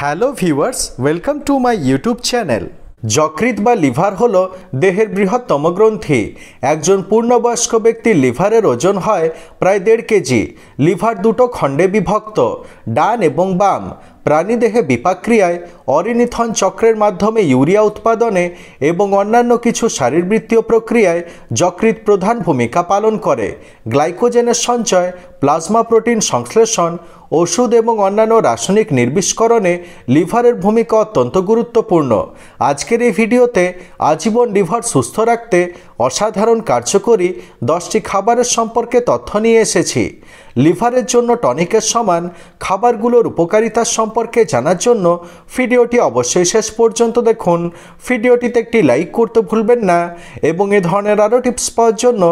hello viewers welcome to my YouTube channel যকৃত বা liver হল দেহের বৃহত্তম গ্রন্থি একজন পূর্ণবয়স্ক ব্যক্তির লিভারের ওজন হয় প্রায় দেড় কেজি লিভার দুটো খণ্ডে বিভক্ত ডান এবং বাম প্রাণীদেহে বিপাক্রিয়ায় অরিনিথন চক্রের মাধ্যমে ইউরিয়া উৎপাদনে এবং অন্যান্য কিছু শারীরবৃত্তীয় প্রক্রিয়ায় যকৃত প্রধান ভূমিকা পালন করে গ্লাইকোজেনের সঞ্চয় প্লাজমা প্রোটিন সংশ্লেষণ ওষুধ এবং অন্যান্য রাসায়নিক নির্বিষ্করণে লিভারের ভূমিকা অত্যন্ত গুরুত্বপূর্ণ আজকের এই ভিডিওতে আজীবন লিভার সুস্থ রাখতে অসাধারণ কার্যকরী দশটি খাবারের সম্পর্কে তথ্য নিয়ে এসেছি লিভারের জন্য টনিকের সমান খাবারগুলোর উপকারিতা সম্পর্কে জানার জন্য ভিডিওটি অবশ্যই শেষ পর্যন্ত দেখুন ভিডিওটিতে একটি লাইক করতে ভুলবেন না এবং এ ধরনের আরও টিপস পাওয়ার জন্য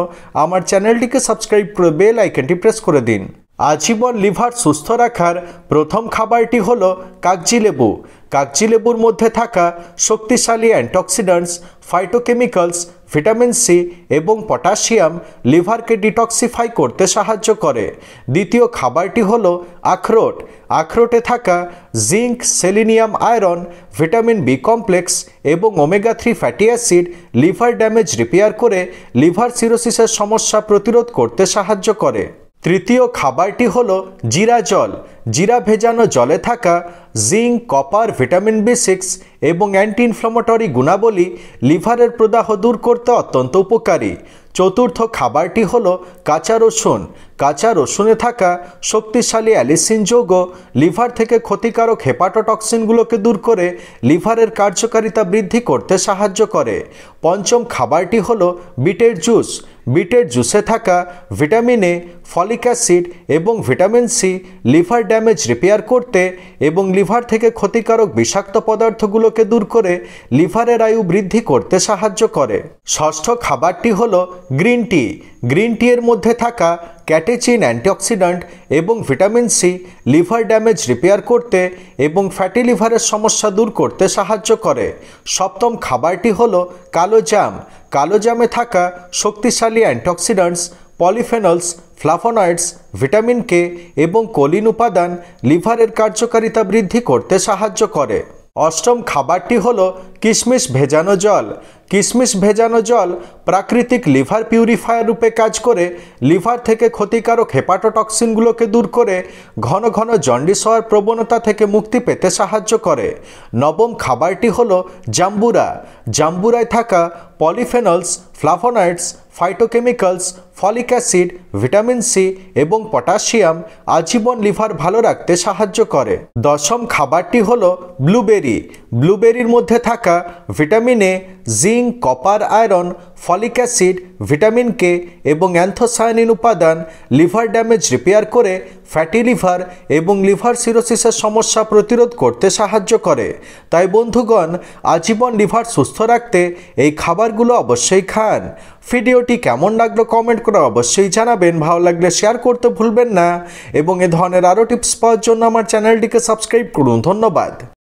আমার চ্যানেলটিকে সাবস্ক্রাইব করে বেল আইকনটি প্রেস করে করে দিন আজীবন লিভার সুস্থ রাখার প্রথম খাবারটি হল কাগজি লেবু কাগজি লেবুর মধ্যে থাকা শক্তিশালী অ্যান্টক্সিডেন্টস ফাইটোকেমিক্যালস ভিটামিন সি এবং পটাশিয়াম লিভারকে ডিটক্সিফাই করতে সাহায্য করে দ্বিতীয় খাবারটি হল আখরোট আখরোটে থাকা zinc selenium iron vitamin B complex এবং omega three fatty acid liver damage repair করে লিভার সিরোসিসের সমস্যা প্রতিরোধ করতে সাহায্য করে তৃতীয় খাবারটি হলো জিরা জল জিরা ভেজানো জলে থাকা zinc copper vitamin B six এবং অ্যান্টি ইনফ্লামেটরি গুণাবলী লিভারের প্রদাহ দূর করতে অত্যন্ত উপকারী চতুর্থ খাবারটি হল কাঁচা রসুন কাঁচা রসুনে থাকা শক্তিশালী অ্যালিসিন যৌগ লিভার থেকে ক্ষতিকারক হেপাটোটক্সিনগুলোকে দূর করে লিভারের কার্যকারিতা বৃদ্ধি করতে সাহায্য করে পঞ্চম খাবারটি হলো বিটের জুস বিটের জুসে থাকা ভিটামিন এ ফলিক অ্যাসিড এবং vitamin C liver damage repair করতে এবং লিভার থেকে ক্ষতিকারক বিষাক্ত পদার্থগুলোকে দূর করে লিভারের আয়ু বৃদ্ধি করতে সাহায্য করে ষষ্ঠ খাবারটি হলো গ্রিন টি গ্রিন টি এর মধ্যে থাকা ক্যাটেচিন অ্যান্টিঅক্সিডেন্ট এবং vitamin C liver damage repair করতে এবং ফ্যাটি লিভারের সমস্যা দূর করতে সাহায্য করে সপ্তম খাবারটি হল কালো জ্যাম কালো জ্যামে থাকা শক্তিশালী antioxidants polyphenols flavonoids vitamin K এবং কোলিন উপাদান লিভারের কার্যকারিতা বৃদ্ধি করতে সাহায্য করে অষ্টম খাবারটি হলো কিশমিশ ভেজানো জল কিশমিশ ভেজানো জল প্রাকৃতিক লিভার পিউরিফায়ার রূপে কাজ করে লিভার থেকে ক্ষতিকারক হেপাটোটক্সিনগুলোকে দূর করে ঘন ঘন জন্ডিস হওয়ার প্রবণতা থেকে মুক্তি পেতে সাহায্য করে নবম খাবারটি হল জাম্বুরা জাম্বুরায় থাকা polyphenols flavonoids phytochemicals folic acid vitamin C এবং পটাশিয়াম আজীবন লিভার ভালো রাখতে সাহায্য করে দশম খাবারটি হল ব্লুবেরি ব্লুবেরির মধ্যে থাকা vitamin A zinc copper iron folic acid vitamin K এবং অ্যান্থোসায়ানিন উপাদান লিভার ড্যামেজ রিপেয়ার করে ফ্যাটি লিভার এবং লিভার সিরোসিসের সমস্যা প্রতিরোধ করতে সাহায্য করে তাই বন্ধুগণ আজীবন লিভার সুস্থ রাখতে এই খাবারগুলো অবশ্যই খান ভিডিওটি কেমন লাগলো কমেন্ট করে অবশ্যই জানাবেন ভালো লাগলে শেয়ার করতে ভুলবেন না এবং এ ধরনের আরও টিপস পাওয়ার জন্য আমার চ্যানেলটিকে সাবস্ক্রাইব করুন ধন্যবাদ